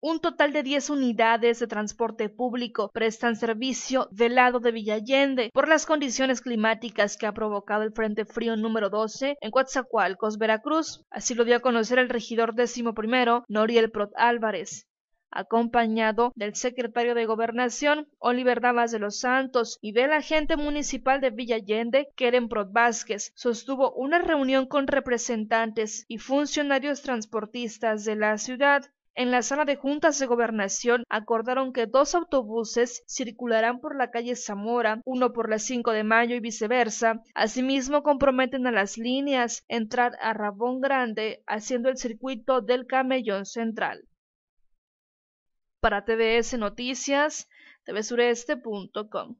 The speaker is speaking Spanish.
Un total de 10 unidades de transporte público prestan servicio del lado de Villallende por las condiciones climáticas que ha provocado el Frente Frío número 12 en Coatzacoalcos, Veracruz. Así lo dio a conocer el regidor décimo primero, Noriel Prot Álvarez acompañado del secretario de Gobernación, Oliver Damas de los Santos, y del agente municipal de Villallende, Allende, Keren Prot Vázquez, sostuvo una reunión con representantes y funcionarios transportistas de la ciudad en la sala de juntas de gobernación acordaron que dos autobuses circularán por la calle Zamora, uno por la 5 de mayo y viceversa. Asimismo, comprometen a las líneas entrar a Rabón Grande haciendo el circuito del Camellón Central. Para TVS Noticias, tvsureste.com.